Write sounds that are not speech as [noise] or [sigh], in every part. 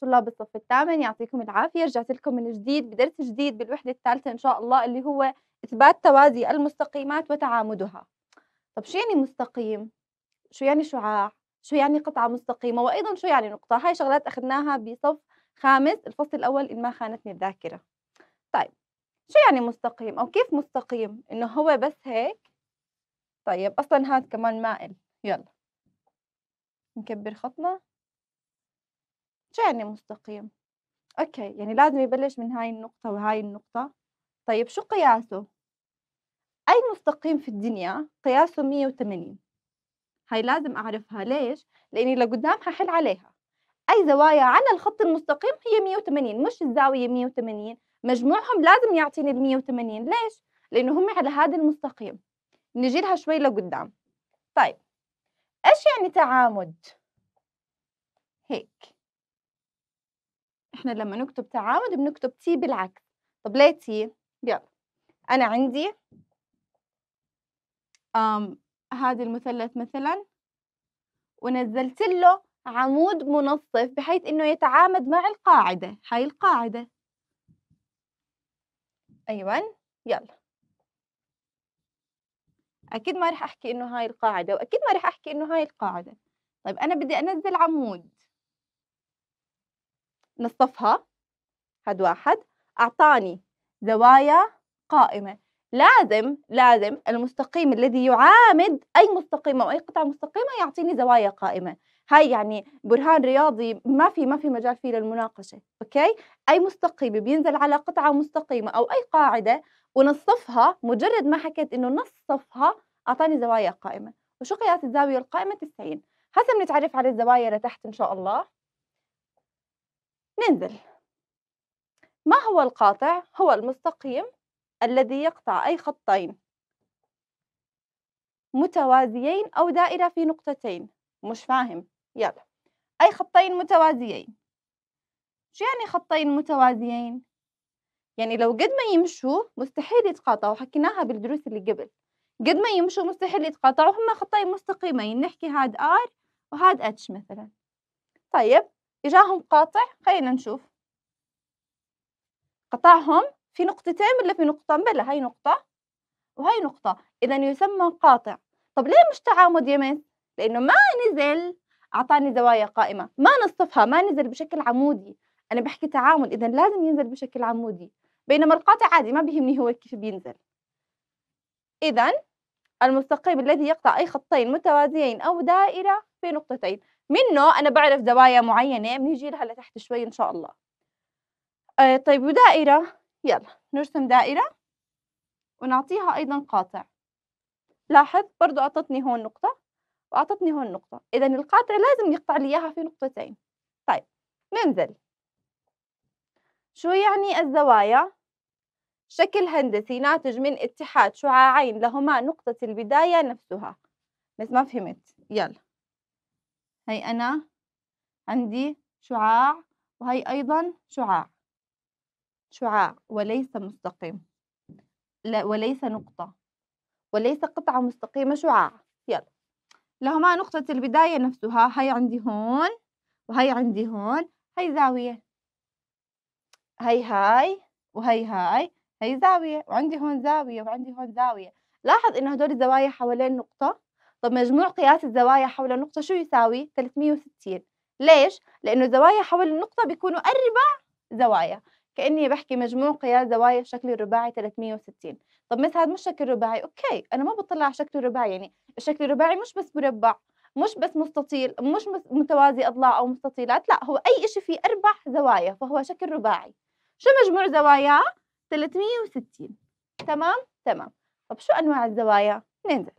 طلاب الصف الثامن يعطيكم العافيه رجعت لكم من جديد بدرس جديد بالوحده الثالثه ان شاء الله اللي هو اثبات توازي المستقيمات وتعامدها طب شو يعني مستقيم شو يعني شعاع شو يعني قطعه مستقيمه وايضا شو يعني نقطه هاي شغلات اخذناها بصف خامس الفصل الاول ان ما خانتني الذاكره طيب شو يعني مستقيم او كيف مستقيم انه هو بس هيك طيب اصلا هذا كمان مائل يلا نكبر خطنا شو يعني مستقيم اوكي يعني لازم يبلش من هاي النقطة وهاي النقطة طيب شو قياسه؟ أي مستقيم في الدنيا قياسه 180 هاي لازم أعرفها ليش؟ لأني لقدام ححل عليها أي زوايا على الخط المستقيم هي 180 مش الزاوية 180 مجموعهم لازم يعطيني ال 180 ليش؟ لأنه هم على هذا المستقيم نجي لها شوي لقدام طيب ايش يعني تعامد هيك احنا لما نكتب تعامد بنكتب تي بالعكس طب ليه تي يلا انا عندي آم هذا المثلث مثلا ونزلت له عمود منصف بحيث انه يتعامد مع القاعده هاي القاعده ايوه يلا اكيد ما رح احكي انه هاي القاعده واكيد ما رح احكي انه هاي القاعده طيب انا بدي انزل عمود نصفها هاد واحد اعطاني زوايا قائمه لازم لازم المستقيم الذي يعامد اي مستقيم او اي قطعه مستقيمه يعطيني زوايا قائمه هاي يعني برهان رياضي ما في ما في مجال فيه للمناقشه اوكي اي مستقيم بينزل على قطعه مستقيمه او اي قاعده ونصفها مجرد ما حكيت انه نصفها اعطاني زوايا قائمه وشو قياس الزاويه القائمه 90 هسه بنتعرف على الزوايا لتحت ان شاء الله ننزل ما هو القاطع هو المستقيم الذي يقطع اي خطين متوازيين او دائره في نقطتين مش فاهم يلا أي خطين متوازيين شو يعني خطين متوازيين؟ يعني لو قد ما يمشوا مستحيل يتقاطعوا حكيناها بالدروس اللي قبل قد ما يمشوا مستحيل يتقاطعوا هما خطين مستقيمين نحكي هاد R وهاد H مثلا طيب اجاهم قاطع خلينا نشوف قطعهم في نقطتين ولا في نقطة بلا هاي نقطة وهاي نقطة إذا يسمى قاطع طب ليه مش تعامد يمين لأنه ما نزل اعطاني زوايا قائمه ما نصفها ما نزل بشكل عمودي انا بحكي تعامل اذا لازم ينزل بشكل عمودي بينما القاطع عادي ما بيهمني هو كيف بينزل اذا المستقيم الذي يقطع اي خطين متوازيين او دائره في نقطتين منه انا بعرف زوايا معينه بنيجي لها لتحت شوي ان شاء الله آه طيب ودائره يلا نرسم دائره ونعطيها ايضا قاطع لاحظ برضو اعطتني هون نقطه وأعطتني هون نقطة إذا القاطع لازم يقطع لي إياها في نقطتين طيب ننزل شو يعني الزوايا؟ شكل هندسي ناتج من اتحاد شعاعين لهما نقطة البداية نفسها بس ما فهمت يلا هاي أنا عندي شعاع وهي أيضا شعاع شعاع وليس مستقيم لا وليس نقطة وليس قطعة مستقيمة شعاع لهما نقطة البداية نفسها هاي عندي هون وهي عندي هون هي زاوية هي هاي وهي هاي هي زاوية وعندي هون زاوية وعندي هون زاوية لاحظ إنه هدول الزوايا حوالين نقطة طب مجموع قياس الزوايا حول النقطة شو يساوي؟ 360 ليش؟ لأنه الزوايا حول النقطة بيكونوا أربع زوايا كأني بحكي مجموع قياس زوايا الشكل الرباعي 360 طب مثل هذا مش شكل رباعي اوكي انا ما بطلع على شكل رباعي يعني الشكل الرباعي مش بس مربع مش بس مستطيل مش متوازي اضلاع او مستطيلات لا هو اي شيء فيه اربع زوايا فهو شكل رباعي شو مجموع زواياه 360 تمام تمام طب شو انواع الزوايا ننزل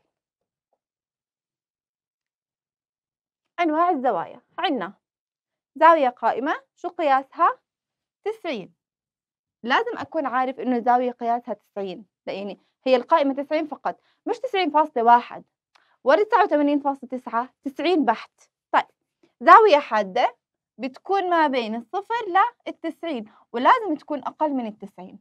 انواع الزوايا عندنا زاويه قائمه شو قياسها 90 لازم اكون عارف انه زاويه قياسها 90 لا يعني هي القائمة 90 فقط مش 90.1 ولا 89.9 90 بحت طيب زاوية حادة بتكون ما بين الصفر للتسعين ولازم تكون أقل من التسعين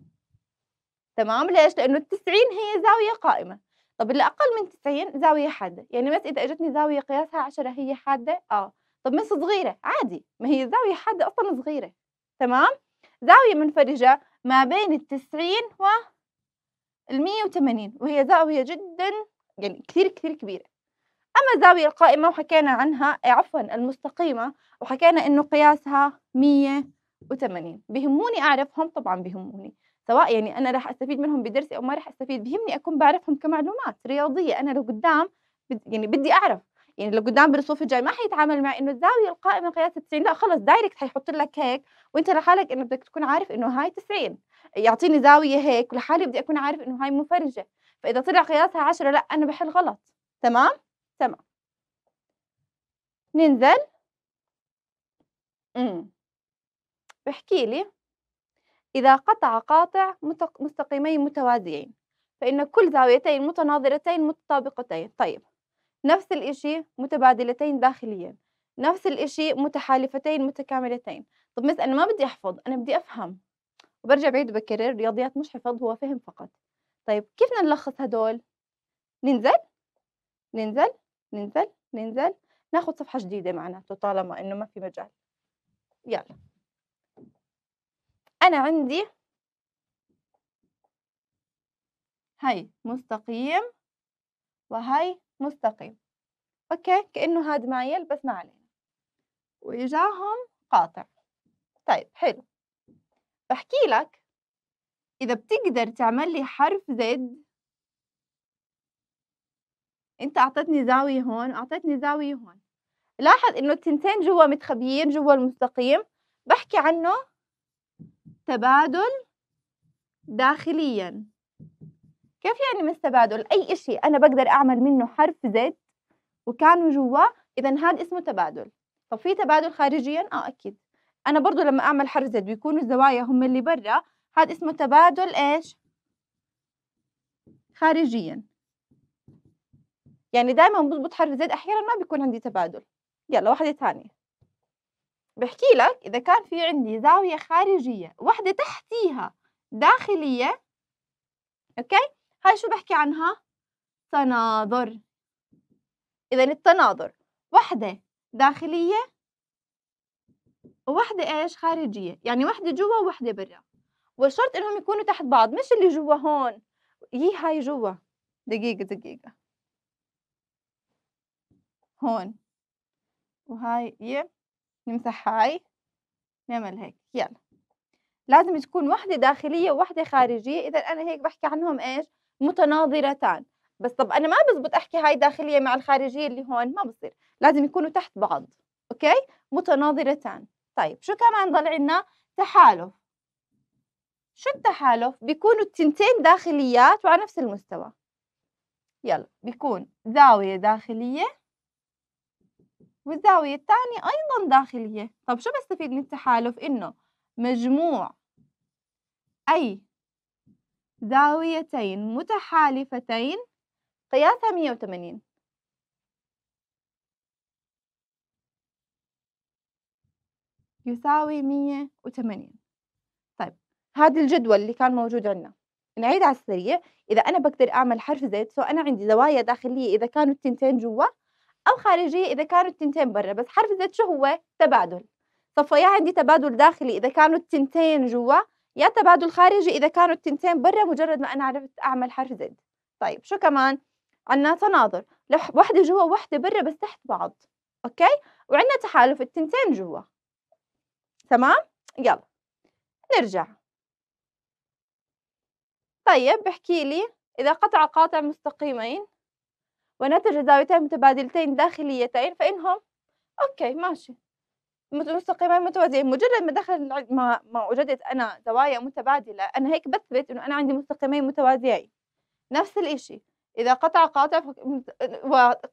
تمام ليش؟ لأنه التسعين هي زاوية قائمة طب اللي أقل من تسعين زاوية حادة يعني بس إذا أجتني زاوية قياسها عشرة هي حادة آه طب مس صغيرة عادي ما هي زاوية حادة أصلا صغيرة تمام؟ زاوية منفرجة ما بين التسعين ال 180 وهي زاوية جدا يعني كثير كثير كبيرة أما الزاوية القائمة وحكينا عنها إيه، عفوا المستقيمة وحكينا إنه قياسها 180 بهموني أعرفهم طبعا بهموني سواء يعني أنا راح أستفيد منهم بدرسي أو ما راح أستفيد بهمني أكون بعرفهم كمعلومات رياضية أنا لو قدام يعني بدي أعرف يعني اللي قدام بالصف الجاي ما حيتعامل مع انه الزاويه القائمه قياس 90 لا خلص دايركت حيحط لك هيك وانت لحالك انه بدك تكون عارف انه هاي 90 يعطيني زاويه هيك ولحالي بدي اكون عارف انه هاي مفرجه فاذا طلع قياسها 10 لا انا بحل غلط تمام تمام ننزل امم بحكي لي إذا قطع قاطع مستقيمين متوازيين فإن كل زاويتين متناظرتين متطابقتين طيب نفس الإشي متبادلتين داخليا نفس الإشي متحالفتين متكاملتين طب مثل أنا ما بدي أحفظ أنا بدي أفهم وبرجع بعيد وبكرر الرياضيات مش حفظ هو فهم فقط طيب كيف بدنا نلخص هدول ننزل ننزل ننزل ننزل ناخذ صفحة جديدة معناته طالما إنه ما في مجال يلا أنا عندي هاي مستقيم وهي مستقيم اوكي كانه هاد مايل بس ما علينا واجاهم قاطع طيب حلو بحكي لك اذا بتقدر تعمل لي حرف زد انت اعطيتني زاويه هون اعطيتني زاويه هون لاحظ انه التنتين جوا متخبيين جوا المستقيم بحكي عنه تبادل داخليا كيف يعني من التبادل اي شيء انا بقدر اعمل منه حرف زد وكانوا جوا اذا هذا اسمه تبادل طب في تبادل خارجيا اه اكيد انا برضو لما اعمل حرف زد بيكونوا الزوايا هم اللي برا هذا اسمه تبادل ايش خارجيا يعني دائما بضبط حرف زد احيانا ما بيكون عندي تبادل يلا واحده ثانيه بحكي لك اذا كان في عندي زاويه خارجيه واحده تحتيها داخليه اوكي هاي شو بحكي عنها؟ تناظر إذا التناظر وحدة داخلية ووحدة إيش خارجية يعني وحدة جوا ووحدة برا والشرط إنهم يكونوا تحت بعض مش اللي جوا هون يي هاي جوا دقيقة دقيقة هون وهاي يي نمسح هاي نعمل هيك يلا لازم تكون وحدة داخلية ووحدة خارجية إذا أنا هيك بحكي عنهم إيش متناظرتان بس طب انا ما بزبط احكي هاي داخليه مع الخارجيه اللي هون ما بصير لازم يكونوا تحت بعض اوكي متناظرتان طيب شو كمان ضل عندنا تحالف شو التحالف بيكونوا التنتين داخليات وعلى نفس المستوى يلا بيكون زاويه داخليه والزاويه الثانيه ايضا داخليه طب شو بستفيد من التحالف انه مجموع اي زاويتين متحالفتين قياسها 180 يساوي 180 طيب هذا الجدول اللي كان موجود عندنا نعيد على السريع إذا أنا بقدر أعمل حرف زد سو أنا عندي زوايا داخلية إذا كانوا التنتين جوا أو خارجية إذا كانوا التنتين برا بس حرف زد شو هو؟ تبادل طب فيا عندي تبادل داخلي إذا كانوا التنتين جوا يا تبادل خارجي إذا كانوا التنتين برا مجرد ما أنا عرفت أعمل حرف زد طيب شو كمان عنا تناظر واحدة جوا واحدة برا بس تحت بعض أوكي وعندنا تحالف التنتين جوا تمام يلا نرجع طيب بحكي لي إذا قطع قاطع مستقيمين ونتج زاويتين متبادلتين داخليتين فإنهم أوكي ماشي مستقيمين متوازيين مجرد ما دخل ما, ما وجدت انا زوايا متبادله انا هيك بثبت انه انا عندي مستقيمين متوازيين نفس الإشي إذا قطع قاطع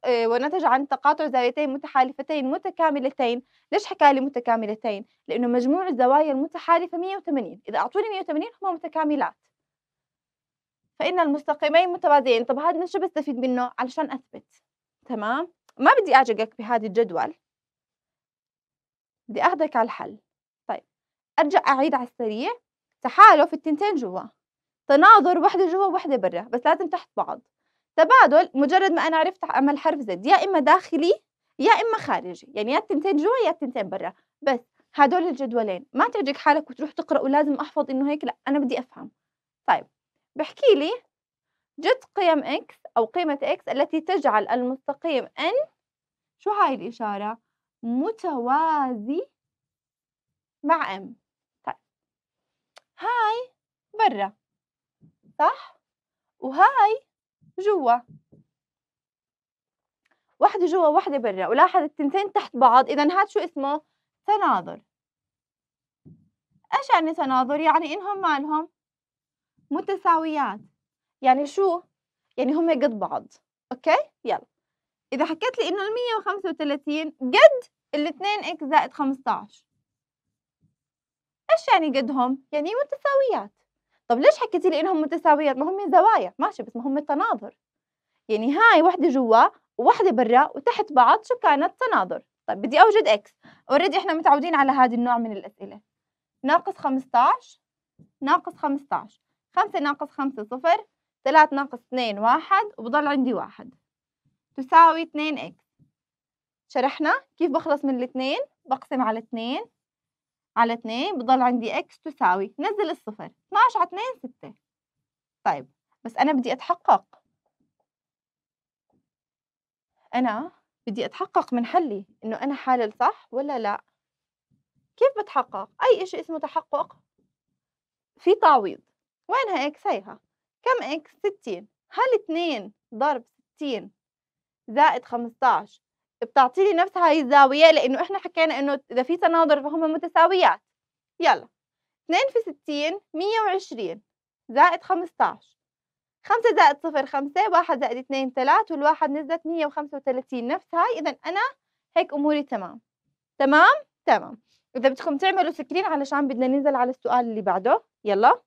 آه، ونتج عن تقاطع زاويتين متحالفتين متكاملتين ليش حكى لي متكاملتين؟ لأنه مجموع الزوايا المتحالفة 180 إذا أعطوني 180 هما متكاملات فإن المستقيمين متوازيين طب هذا شو بستفيد منه؟ علشان أثبت تمام؟ ما بدي أعجقك بهذا الجدول بدي اخذك على الحل طيب ارجع اعيد على السريع تحالف التنتين جوا تناظر وحده جوا وحده برا بس لازم تحت بعض تبادل مجرد ما انا عرفت اعمل حرف زد يا اما داخلي يا اما خارجي يعني يا التنتين جوا يا التنتين برا بس هدول الجدولين ما تعجبك حالك وتروح تقرا ولازم احفظ انه هيك لا انا بدي افهم طيب بحكي لي جد قيم اكس او قيمه اكس التي تجعل المستقيم ان شو هاي الاشاره متوازي مع ام طيب هاي برا صح وهاي جوا وحده جوا واحدة برا ولاحظ التنتين تحت بعض اذا هاد شو اسمه تناظر ايش يعني تناظر يعني انهم مالهم متساويات يعني شو يعني هم قد بعض اوكي يلا إذا حكيت لي إنه ال 135 وثلاثين ال 2 إكس زائد 15 إيش يعني قدهم؟ يعني متساويات طب ليش حكيت لي إنهم متساويات؟ ما هم زوايا ماشي بس ما هم تناظر يعني هاي وحدة جوا وواحدة برا وتحت بعض شو كانت تناظر طيب بدي أوجد إكس أوريدي إحنا متعودين على هذا النوع من الأسئلة ناقص 15 ناقص 15 خمسة ناقص خمسة صفر ثلاث ناقص اثنين واحد وبضل عندي واحد تساوي 2x شرحنا كيف بخلص من الاثنين بقسم على 2 على 2 بضل عندي x تساوي نزل الصفر 12 على 2 6 طيب بس أنا بدي أتحقق أنا بدي أتحقق من حلي إنه أنا حالل صح ولا لا كيف بتحقق أي إشي اسمه تحقق في تعويض وينها إكس هيها كم إكس 60 هل 2 ضرب 60 زائد 15 بتعطي لي نفس هاي الزاوية لأنه إحنا حكينا إنه إذا في تناظر فهم متساويات يلا 2 في 60 120 زائد 15 5 زائد 0 5 1 زائد 2 3 والواحد نزلت 135 نفس هاي إذا أنا هيك أموري تمام تمام تمام إذا بدكم تعملوا سكرين علشان بدنا ننزل على السؤال اللي بعده يلا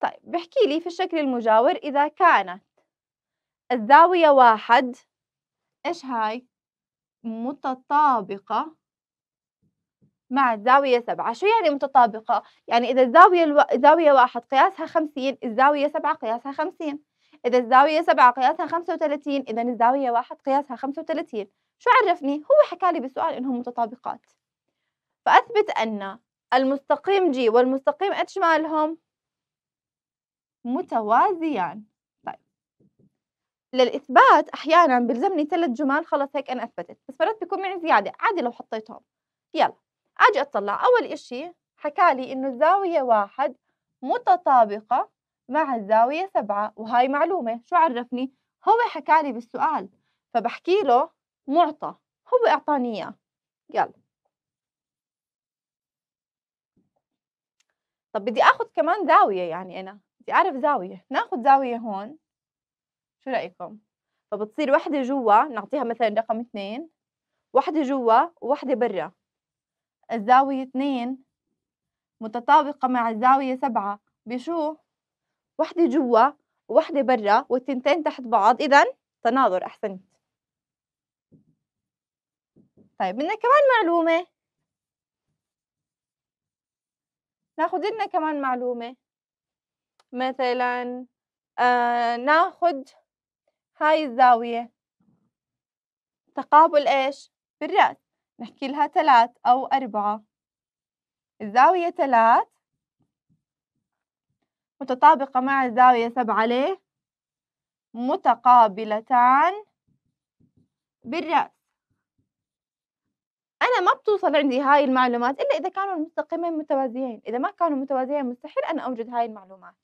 طيب بحكي لي في الشكل المجاور إذا كانت الزاوية واحد إيش هاي؟ متطابقة مع الزاوية سبعة شو يعني متطابقة؟ يعني إذا الزاوية الو... زاوية واحد قياسها خمسين الزاوية سبعة قياسها خمسين إذا الزاوية سبعة قياسها خمسة وثلاثين إذا الزاوية واحد قياسها خمسة وثلاثين شو عرفني؟ هو حكى لي بالسؤال إنهم متطابقات فأثبت أن المستقيم جي والمستقيم اتش مالهم متوازيان طيب للإثبات أحيانا بلزمني ثلاث جمل خلص هيك أنا أثبتت بس مرات بيكون معي زيادة عادي لو حطيتهم يلا أجي أطلع أول إشي حكالي إنه الزاوية واحد متطابقة مع الزاوية سبعة وهاي معلومة شو عرفني؟ هو حكالي بالسؤال فبحكي له معطى هو أعطاني إياه يلا طب بدي اخذ كمان زاويه يعني انا بدي اعرف زاويه ناخذ زاويه هون شو رايكم فبتصير وحده جوا نعطيها مثلا رقم اثنين وحده جوا ووحده برا الزاويه اثنين متطابقه مع الزاويه سبعة بشو وحده جوا ووحده برا والتنتين تحت بعض اذا تناظر احسنت طيب بدنا كمان معلومه ناخذ لنا كمان معلومه مثلا آه ناخد هاي الزاوية تقابل إيش بالرأس نحكي لها ثلاث أو أربعة الزاوية ثلاث متطابقة مع الزاوية سبعة ليه متقابلتان بالرأس أنا ما بتوصل عندي هاي المعلومات إلا إذا كانوا المستقيمين متوازيين إذا ما كانوا متوازيين مستحيل أنا أوجد هاي المعلومات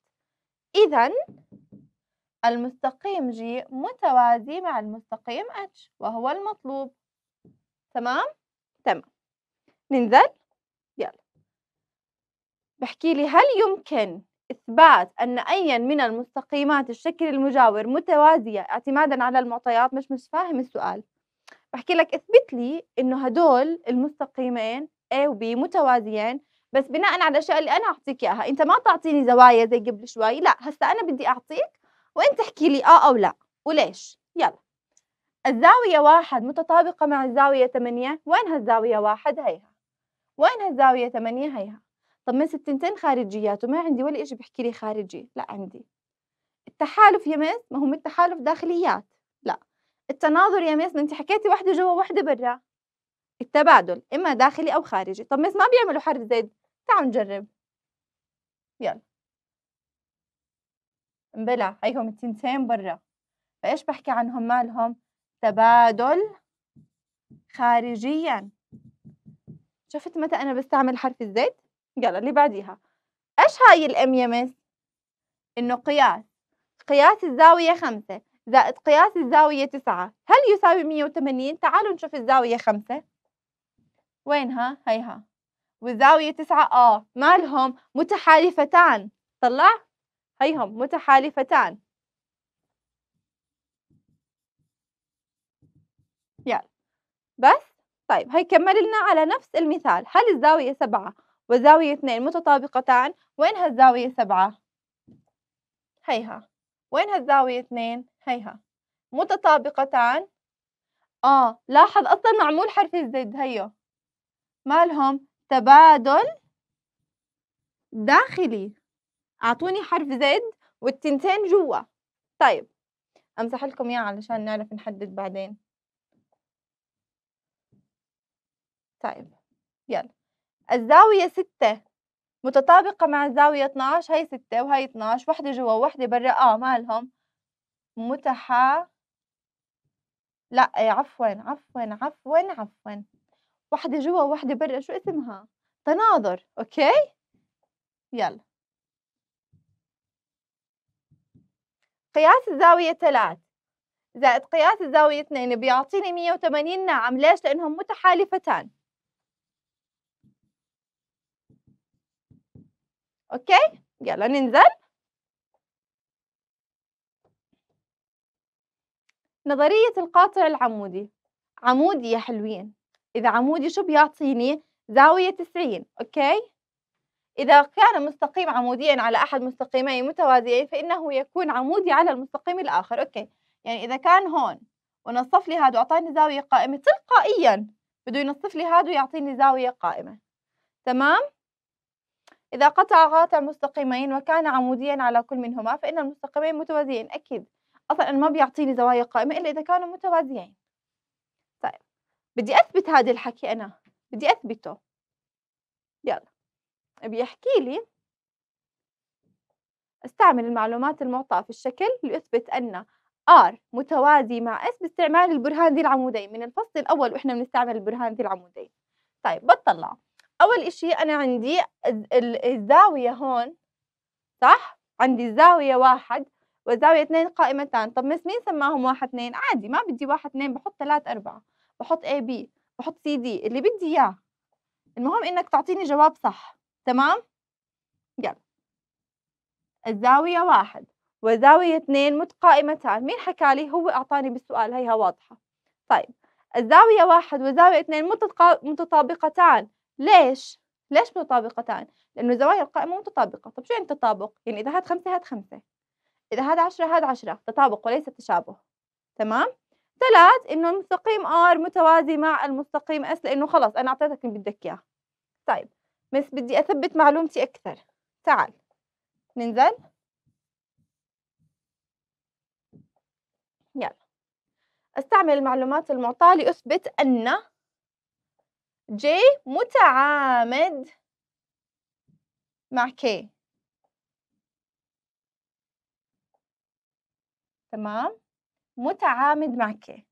إذا المستقيم جي متوازي مع المستقيم اتش وهو المطلوب تمام؟ تمام ننزل يلا بحكي لي هل يمكن إثبات أن أيا من المستقيمات الشكل المجاور متوازية اعتمادا على المعطيات مش مش فاهم السؤال بحكي لك اثبت لي إنه هدول المستقيمين A و B متوازيين بس بناء على الاشياء اللي انا اعطيك اياها انت ما تعطيني زوايا زي قبل شوي لا هسا انا بدي اعطيك وانت احكي لي اه او لا وليش يلا الزاوية واحد متطابقة مع الزاوية ثمانية وين هالزاوية واحد هيها وين هالزاوية ثمانية هيها طب مس التنتين خارجيات وما عندي ولا شيء بحكي لي خارجي لا عندي التحالف يا مس ما هو التحالف داخليات لا التناظر يا مس ما انت حكيتي واحدة جوا واحدة برا التبادل إما داخلي أو خارجي طب مس ما بيعملوا حرف زد تعال نجرب يلا مبلا هيهم التنتين برا فإيش بحكي عنهم مالهم تبادل خارجيا شفت متى أنا بستعمل حرف الزد يلا اللي بعديها إيش هاي الأم يمس إنه قياس قياس الزاوية خمسة زائد قياس الزاوية تسعة هل يساوي مية وثمانين تعالوا نشوف الزاوية خمسة وينها هيها والزاوية تسعة آ آه. مالهم متحالفتان طلع هيهم متحالفتان يلا بس طيب هي كمل لنا على نفس المثال هل الزاوية سبعة وزاوية اثنين متطابقتان وينها الزاوية سبعة هيها وينها الزاوية اثنين هيها متطابقتان آه لاحظ أصلا معمول حرف الزد هيو مالهم تبادل داخلي اعطوني حرف زد والتنتين جوا طيب امسح لكم اياه علشان نعرف نحدد بعدين طيب يلا الزاوية ستة متطابقة مع الزاوية 12 هي ستة وهي 12 وحدة جوا وحدة برا اه مالهم متحا لا إيه، عفوا عفوا عفوا عفوا وحده جوا وحده برا شو اسمها تناظر اوكي يلا قياس الزاوية ثلاث زائد قياس الزاوية اثنين بيعطيني 180 نعم ليش لأنهم متحالفتان أوكي يلا ننزل نظرية القاطع العمودي عمودي يا حلوين إذا عمودي شو بيعطيني زاوية 90 أوكي إذا كان مستقيم عموديا على أحد مستقيمين متوازيين فإنه يكون عمودي على المستقيم الآخر أوكي يعني إذا كان هون ونصف لي هذا وأعطاني زاوية قائمة تلقائيا بده ينصف لي هذا ويعطيني زاوية قائمة تمام إذا قطع قاطع مستقيمين وكان عموديا على كل منهما فإن المستقيمين متوازيين أكيد أصلا ما بيعطيني زوايا قائمة إلا إذا كانوا متوازيين بدي اثبت هذا الحكي انا بدي اثبته يلا بيحكي لي استعمل المعلومات المعطاة في الشكل لأثبت أن R متوازي مع S باستعمال البرهان ذي العمودين من الفصل الأول وإحنا بنستعمل البرهان ذي العمودين طيب بطلع أول إشي أنا عندي الزاوية هون صح؟ عندي الزاوية واحد والزاوية اثنين قائمتان طب مين سماهم واحد اثنين؟ عادي ما بدي واحد اثنين بحط ثلاث أربعة بحط اي بي بحط سي دي اللي بدي اياه المهم انك تعطيني جواب صح تمام يلا الزاويه واحد وزاويه اثنين متقائمتان مين حكى لي هو اعطاني بالسؤال هيها واضحه طيب الزاويه واحد وزاويه اثنين متطابقتان ليش ليش متطابقتان لانه زوايا القائمه متطابقه طب شو يعني تطابق يعني اذا هاد خمسه هاد خمسه اذا هاد عشرة هاد عشرة تطابق وليس تشابه تمام ثلاث انه المستقيم ار متوازي مع المستقيم اس لانه خلص انا اعطيتك اللي بدك اياه طيب بس بدي اثبت معلومتي اكثر تعال ننزل يلا استعمل المعلومات المعطاة لأثبت أن جي متعامد مع كي تمام متعامد مع كي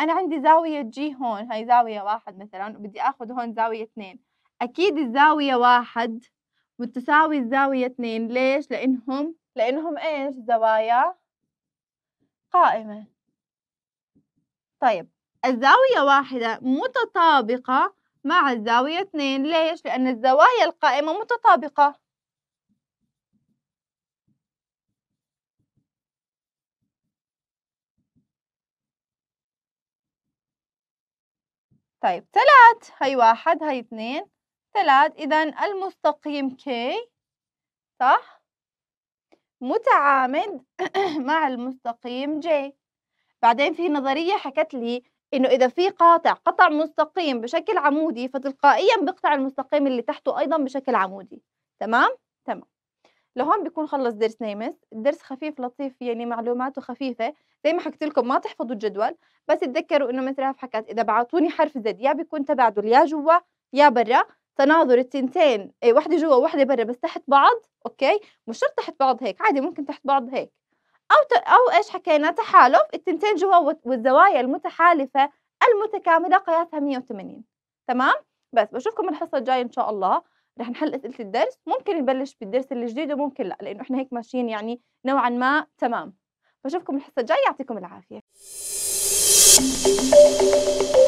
أنا عندي زاوية جي هون هاي زاوية واحد مثلا وبدي آخذ هون زاوية اثنين أكيد الزاوية واحد متساوي الزاوية اثنين ليش؟ لأنهم لأنهم إيش؟ زوايا قائمة طيب الزاوية واحدة متطابقة مع الزاوية اثنين ليش؟ لأن الزوايا القائمة متطابقة طيب ثلاث هي واحد هي اثنين ثلاث إذا المستقيم كي صح متعامد [clears throat] مع المستقيم جي بعدين في نظرية حكت لي إنه إذا في قاطع قطع مستقيم بشكل عمودي فتلقائيا بقطع المستقيم اللي تحته أيضا بشكل عمودي تمام؟ تمام لهون بيكون خلص درس نيمس الدرس خفيف لطيف يعني معلوماته خفيفة زي ما حكيت لكم ما تحفظوا الجدول بس تذكروا انه مثل ما حكت اذا بعطوني حرف زد يا بيكون تبعدل يا جوا يا برا تناظر التنتين اي واحده جوا وواحده برا بس تحت بعض اوكي مش شرط تحت بعض هيك عادي ممكن تحت بعض هيك او ت... او ايش حكينا تحالف التنتين جوا والزوايا المتحالفه المتكامله قياسها 180 تمام بس بشوفكم الحصه الجايه ان شاء الله رح نحل اسئله الدرس ممكن نبلش بالدرس الجديد وممكن لا لانه احنا هيك ماشيين يعني نوعا ما تمام بشوفكم الحصه الجايه يعطيكم العافيه